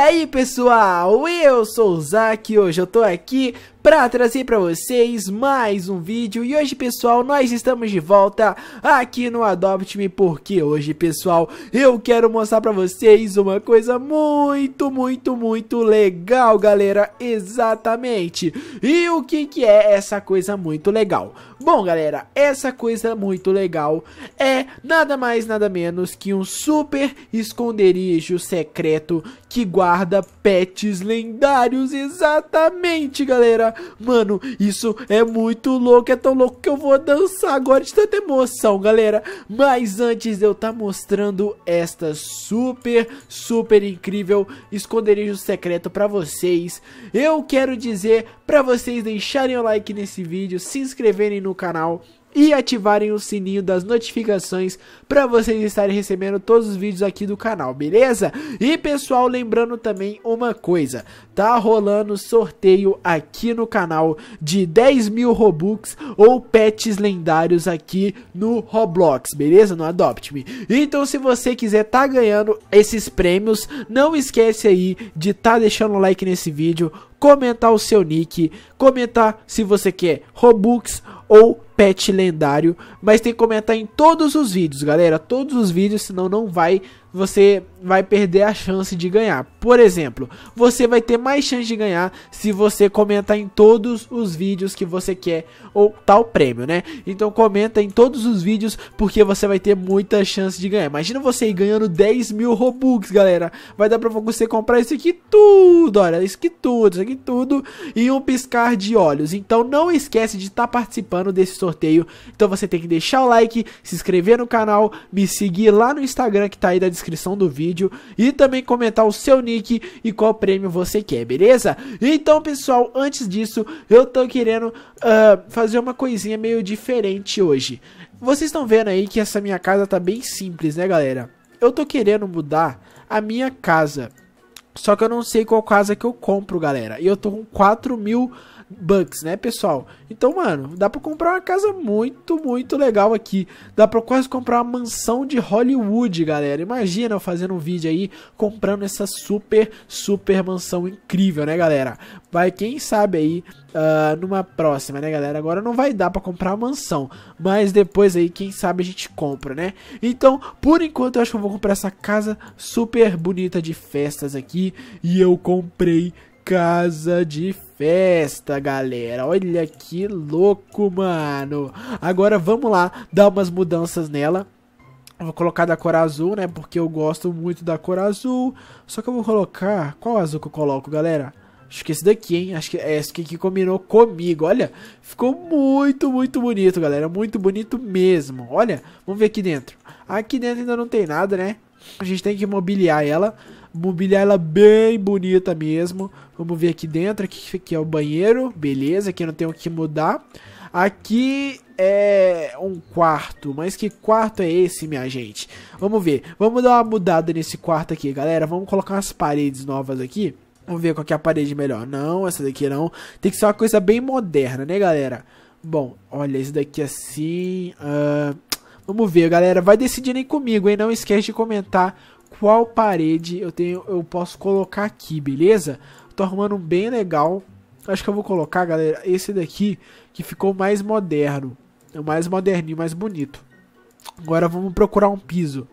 E aí pessoal, eu sou o Zac e hoje eu tô aqui para trazer para vocês mais um vídeo. E hoje, pessoal, nós estamos de volta aqui no Adopt Me, porque hoje, pessoal, eu quero mostrar para vocês uma coisa muito, muito, muito legal, galera. Exatamente. E o que que é essa coisa muito legal? Bom, galera, essa coisa muito legal é nada mais, nada menos que um super esconderijo secreto que guarda pets lendários. Exatamente, galera. Mano, isso é muito louco. É tão louco que eu vou dançar agora de tanta emoção, galera. Mas antes de eu estar tá mostrando esta super, super incrível esconderijo secreto pra vocês, eu quero dizer pra vocês deixarem o like nesse vídeo, se inscreverem no canal e ativarem o sininho das notificações para vocês estarem recebendo todos os vídeos aqui do canal, beleza? E pessoal, lembrando também uma coisa, tá rolando sorteio aqui no canal de 10 mil Robux ou pets lendários aqui no Roblox, beleza? No Adopt Me. Então se você quiser tá ganhando esses prêmios, não esquece aí de tá deixando o like nesse vídeo, comentar o seu nick, comentar se você quer Robux ou pet lendário, mas tem que comentar em todos os vídeos, galera, todos os vídeos, senão não vai você vai perder a chance de ganhar. Por exemplo, você vai ter mais chance de ganhar se você comentar em todos os vídeos que você quer ou tal prêmio, né? Então comenta em todos os vídeos porque você vai ter muita chance de ganhar. Imagina você ir ganhando 10 mil Robux, galera. Vai dar pra você comprar isso aqui tudo, olha, isso aqui tudo, isso aqui tudo e um piscar de olhos. Então não esquece de estar tá participando desse sorteio. Então você tem que deixar o like, se inscrever no canal, me seguir lá no Instagram que tá aí da descrição descrição do vídeo e também comentar o seu nick e qual prêmio você quer, beleza? Então, pessoal, antes disso, eu tô querendo uh, fazer uma coisinha meio diferente hoje. Vocês estão vendo aí que essa minha casa tá bem simples, né, galera? Eu tô querendo mudar a minha casa só que eu não sei qual casa que eu compro, galera. E eu tô com 4 mil bucks, né, pessoal? Então, mano, dá pra comprar uma casa muito, muito legal aqui. Dá pra quase comprar uma mansão de Hollywood, galera. Imagina eu fazendo um vídeo aí comprando essa super, super mansão incrível, né, galera? Vai, quem sabe aí, uh, numa próxima, né, galera? Agora não vai dar pra comprar a mansão, mas depois aí, quem sabe a gente compra, né? Então, por enquanto, eu acho que eu vou comprar essa casa super bonita de festas aqui aqui e eu comprei casa de festa, galera. Olha que louco, mano. Agora vamos lá dar umas mudanças nela. Vou colocar da cor azul, né? Porque eu gosto muito da cor azul. Só que eu vou colocar... Qual azul que eu coloco, galera? Acho que esse daqui, hein? Acho que é esse aqui que combinou comigo. Olha, ficou muito, muito bonito, galera. Muito bonito mesmo. Olha, vamos ver aqui dentro. Aqui dentro ainda não tem nada, né? A gente tem que mobiliar ela, mobiliar ela bem bonita mesmo. Vamos ver aqui dentro, aqui, aqui é o banheiro, beleza, aqui não tem o que mudar. Aqui é um quarto, mas que quarto é esse, minha gente? Vamos ver, vamos dar uma mudada nesse quarto aqui, galera. Vamos colocar umas paredes novas aqui. Vamos ver qual que é a parede melhor. Não, essa daqui não. Tem que ser uma coisa bem moderna, né, galera? Bom, olha, esse daqui assim... Uh, Vamos ver, galera. Vai decidir aí comigo, hein? Não esquece de comentar qual parede eu tenho, eu posso colocar aqui, beleza? Tô arrumando um bem legal. Acho que eu vou colocar, galera, esse daqui que ficou mais moderno. É mais moderninho, mais bonito. Agora vamos procurar um piso.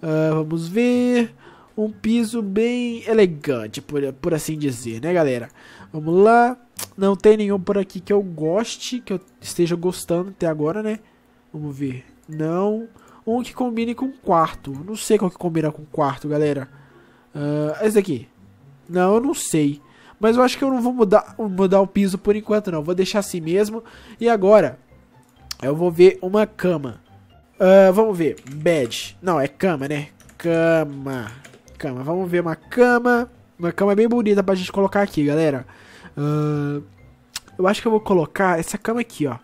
Uh, vamos ver. Um piso bem elegante, por, por assim dizer, né, galera? Vamos lá. Não tem nenhum por aqui que eu goste, que eu esteja gostando até agora, né? Vamos ver. Não. Um que combine com quarto. Não sei qual que combina com quarto, galera. Uh, esse daqui. Não, eu não sei. Mas eu acho que eu não vou mudar, mudar o piso por enquanto, não. Vou deixar assim mesmo. E agora, eu vou ver uma cama. Uh, vamos ver. Bed. Não, é cama, né? Cama. Cama. Vamos ver uma cama. Uma cama bem bonita pra gente colocar aqui, galera. Uh, eu acho que eu vou colocar essa cama aqui, ó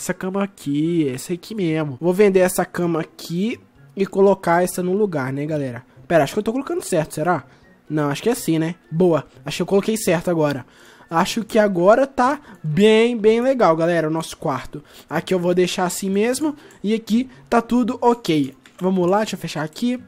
essa cama aqui, essa aqui mesmo. Vou vender essa cama aqui e colocar essa no lugar, né, galera? Pera, acho que eu tô colocando certo, será? Não, acho que é assim, né? Boa, acho que eu coloquei certo agora. Acho que agora tá bem, bem legal, galera, o nosso quarto. Aqui eu vou deixar assim mesmo e aqui tá tudo ok. Vamos lá, deixa eu fechar aqui.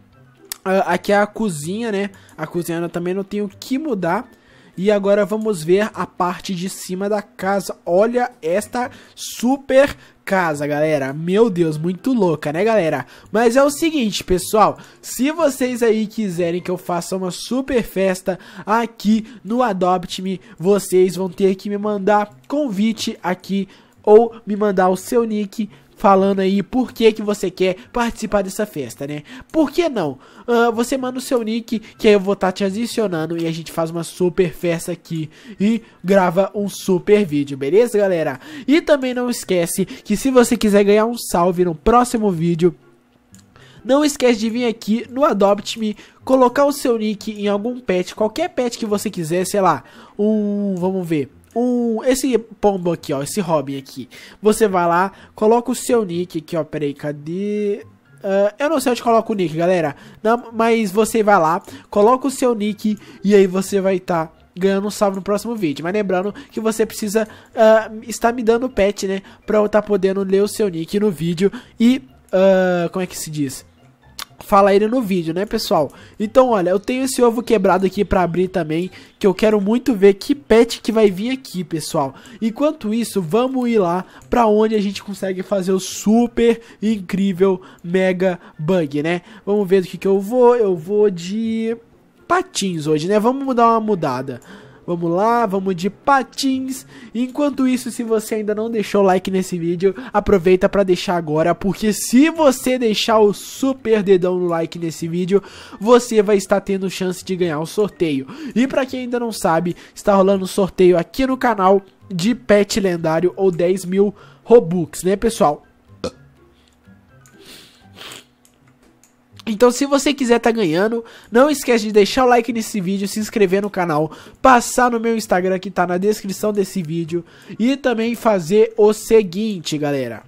Ah, aqui é a cozinha, né? A cozinha eu também não tenho que mudar. E agora vamos ver a parte de cima da casa. Olha esta super casa, galera. Meu Deus, muito louca, né, galera? Mas é o seguinte, pessoal. Se vocês aí quiserem que eu faça uma super festa aqui no Adopt Me, vocês vão ter que me mandar convite aqui ou me mandar o seu nick falando aí por que, que você quer participar dessa festa, né? Por que não? Uh, você manda o seu nick, que eu vou estar tá te adicionando e a gente faz uma super festa aqui e grava um super vídeo, beleza, galera? E também não esquece que se você quiser ganhar um salve no próximo vídeo, não esquece de vir aqui no Adopt Me, colocar o seu nick em algum pet, qualquer pet que você quiser, sei lá, um, vamos ver, um esse pombo aqui, ó, esse Robin aqui. Você vai lá, coloca o seu nick aqui, ó, peraí, cadê... Uh, eu não sei onde coloca o nick, galera, não, mas você vai lá, coloca o seu nick e aí você vai estar... Tá ganhando um salve no próximo vídeo. Mas lembrando que você precisa uh, estar me dando o pet, né? Pra eu estar tá podendo ler o seu nick no vídeo e... Uh, como é que se diz? fala ele no vídeo, né, pessoal? Então, olha, eu tenho esse ovo quebrado aqui pra abrir também, que eu quero muito ver que pet que vai vir aqui, pessoal. Enquanto isso, vamos ir lá pra onde a gente consegue fazer o super incrível mega bug, né? Vamos ver do que que eu vou, eu vou de patins hoje, né? Vamos dar uma mudada. Vamos lá, vamos de patins. Enquanto isso, se você ainda não deixou o like nesse vídeo, aproveita para deixar agora, porque se você deixar o super dedão no like nesse vídeo, você vai estar tendo chance de ganhar o sorteio. E para quem ainda não sabe, está rolando um sorteio aqui no canal de pet lendário ou 10 mil Robux, né pessoal? Então se você quiser tá ganhando, não esquece de deixar o like nesse vídeo, se inscrever no canal, passar no meu Instagram que tá na descrição desse vídeo e também fazer o seguinte, galera.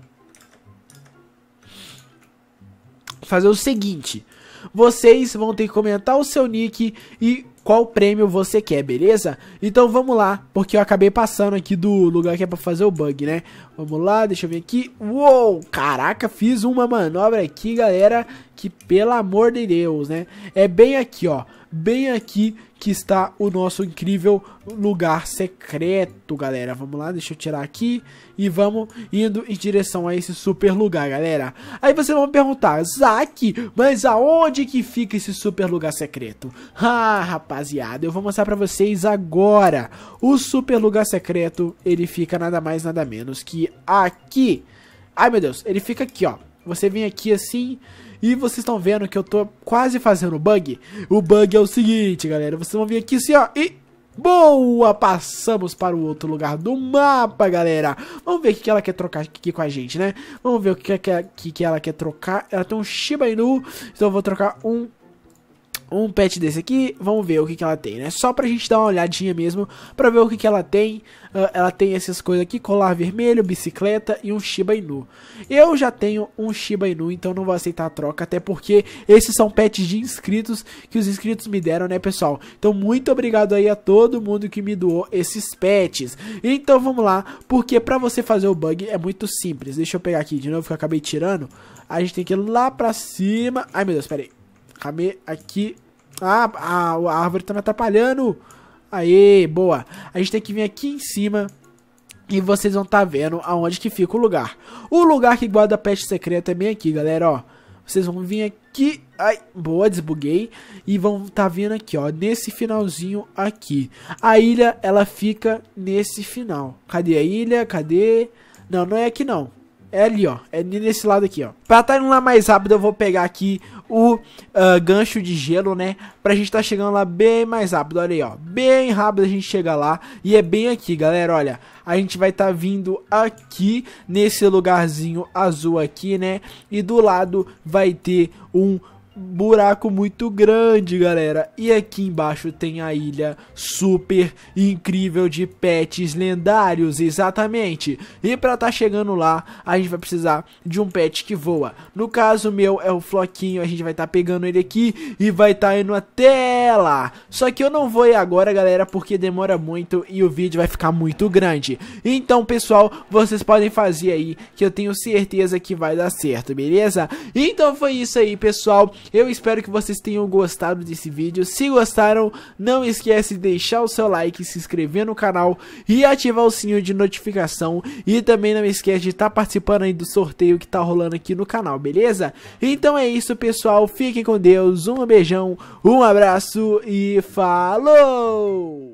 Fazer o seguinte, vocês vão ter que comentar o seu nick e qual prêmio você quer, beleza? Então vamos lá, porque eu acabei passando aqui do lugar que é pra fazer o bug, né? Vamos lá, deixa eu ver aqui. Uou, caraca, fiz uma manobra aqui, galera, que pelo amor de Deus, né? É bem aqui, ó. Bem aqui que está o nosso incrível lugar secreto, galera. Vamos lá, deixa eu tirar aqui e vamos indo em direção a esse super lugar, galera. Aí vocês vão perguntar, Zack, mas aonde que fica esse super lugar secreto? Ah, rapaziada, eu vou mostrar pra vocês agora. O super lugar secreto, ele fica nada mais nada menos que aqui. Ai, meu Deus, ele fica aqui, ó. Você vem aqui assim e vocês estão vendo que eu tô quase fazendo bug. O bug é o seguinte, galera. Vocês vão vir aqui assim, ó, e... Boa! Passamos para o outro lugar do mapa, galera. Vamos ver o que ela quer trocar aqui com a gente, né? Vamos ver o que, que, que ela quer trocar. Ela tem um Shiba Inu, então eu vou trocar um um pet desse aqui, vamos ver o que, que ela tem, né? Só pra gente dar uma olhadinha mesmo, pra ver o que, que ela tem. Uh, ela tem essas coisas aqui, colar vermelho, bicicleta e um Shiba Inu. Eu já tenho um Shiba Inu, então não vou aceitar a troca, até porque esses são pets de inscritos que os inscritos me deram, né, pessoal? Então muito obrigado aí a todo mundo que me doou esses pets. Então vamos lá, porque pra você fazer o bug é muito simples. Deixa eu pegar aqui de novo que eu acabei tirando. A gente tem que ir lá pra cima. Ai, meu Deus, peraí. Acabei aqui ah, a, a árvore tá me atrapalhando. Aí, boa. A gente tem que vir aqui em cima e vocês vão estar tá vendo aonde que fica o lugar. O lugar que guarda a peste secreta é bem aqui, galera, ó. Vocês vão vir aqui. Ai, boa, desbuguei. E vão tá vindo aqui, ó. Nesse finalzinho aqui. A ilha, ela fica nesse final. Cadê a ilha? Cadê? Não, não é aqui não. É ali, ó. É nesse lado aqui, ó. Pra estar tá indo lá mais rápido, eu vou pegar aqui o uh, gancho de gelo, né? Pra gente tá chegando lá bem mais rápido. Olha aí, ó. Bem rápido a gente chega lá. E é bem aqui, galera. Olha, a gente vai estar tá vindo aqui nesse lugarzinho azul aqui, né? E do lado vai ter um buraco muito grande, galera. E aqui embaixo tem a ilha super incrível de pets lendários, exatamente. E para tá chegando lá, a gente vai precisar de um pet que voa. No caso meu é o Floquinho, a gente vai tá pegando ele aqui e vai tá indo até lá. Só que eu não vou ir agora, galera, porque demora muito e o vídeo vai ficar muito grande. Então, pessoal, vocês podem fazer aí, que eu tenho certeza que vai dar certo, beleza? Então foi isso aí, pessoal. Eu espero que vocês tenham gostado desse vídeo. Se gostaram, não esquece de deixar o seu like, se inscrever no canal e ativar o sininho de notificação. E também não esquece de estar tá participando aí do sorteio que tá rolando aqui no canal, beleza? Então é isso, pessoal. Fiquem com Deus. Um beijão, um abraço e falou!